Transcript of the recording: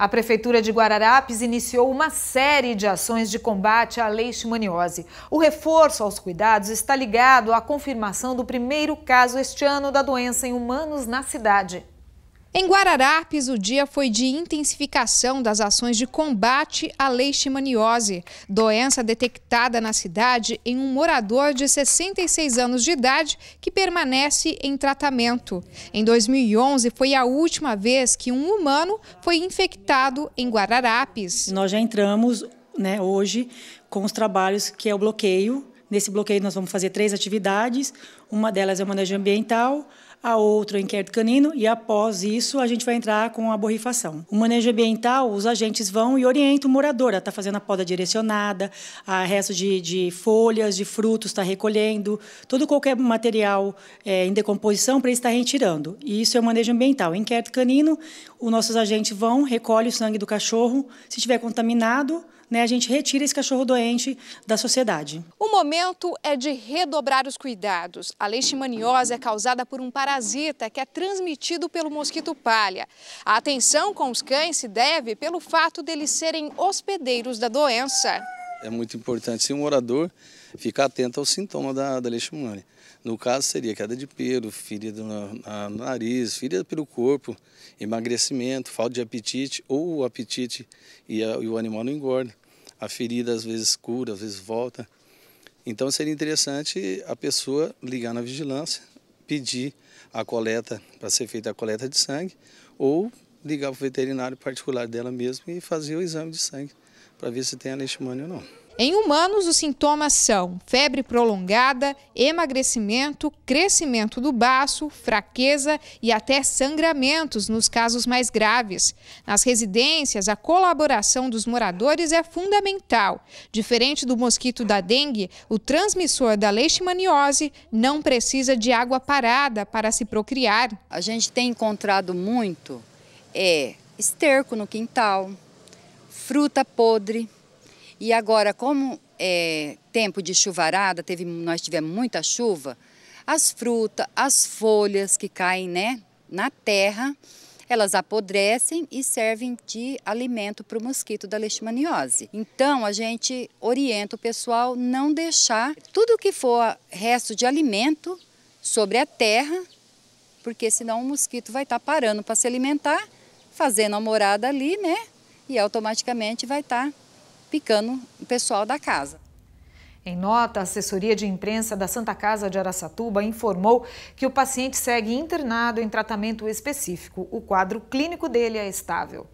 A Prefeitura de Guararapes iniciou uma série de ações de combate à leishmaniose. O reforço aos cuidados está ligado à confirmação do primeiro caso este ano da doença em humanos na cidade. Em Guararapes, o dia foi de intensificação das ações de combate à leishmaniose, doença detectada na cidade em um morador de 66 anos de idade que permanece em tratamento. Em 2011, foi a última vez que um humano foi infectado em Guararapes. Nós já entramos né, hoje com os trabalhos que é o bloqueio. Nesse bloqueio, nós vamos fazer três atividades: uma delas é o manejo ambiental a outra o inquérito canino e após isso a gente vai entrar com a borrifação. O manejo ambiental, os agentes vão e orientam o morador, está fazendo a poda direcionada, a resto de, de folhas, de frutos, está recolhendo, todo qualquer material é, em decomposição para ele estar retirando. E isso é o manejo ambiental. O inquérito canino, os nossos agentes vão, recolhem o sangue do cachorro, se estiver contaminado, né, a gente retira esse cachorro doente da sociedade. O momento é de redobrar os cuidados. A leishmaniose é causada por um parasita parasita que é transmitido pelo mosquito palha. A atenção com os cães se deve pelo fato deles serem hospedeiros da doença. É muito importante, se um morador, ficar atento ao sintoma da, da leishmania. No caso, seria queda de pelo, ferida no, nariz, ferida pelo corpo, emagrecimento, falta de apetite ou o apetite e, a, e o animal não engorda. A ferida às vezes cura, às vezes volta. Então seria interessante a pessoa ligar na vigilância pedir a coleta, para ser feita a coleta de sangue, ou ligar para o veterinário particular dela mesmo e fazer o exame de sangue para ver se tem a leishmania ou não. Em humanos, os sintomas são febre prolongada, emagrecimento, crescimento do baço, fraqueza e até sangramentos nos casos mais graves. Nas residências, a colaboração dos moradores é fundamental. Diferente do mosquito da dengue, o transmissor da leishmaniose não precisa de água parada para se procriar. A gente tem encontrado muito é esterco no quintal, fruta podre e agora, como é tempo de chuvarada, teve, nós tivemos muita chuva, as frutas, as folhas que caem né, na terra, elas apodrecem e servem de alimento para o mosquito da leishmaniose. Então, a gente orienta o pessoal não deixar tudo que for resto de alimento sobre a terra, porque senão o mosquito vai estar tá parando para se alimentar, fazendo a morada ali, né? E automaticamente vai estar tá picando o pessoal da casa. Em nota, a assessoria de imprensa da Santa Casa de Araçatuba informou que o paciente segue internado em tratamento específico. O quadro clínico dele é estável.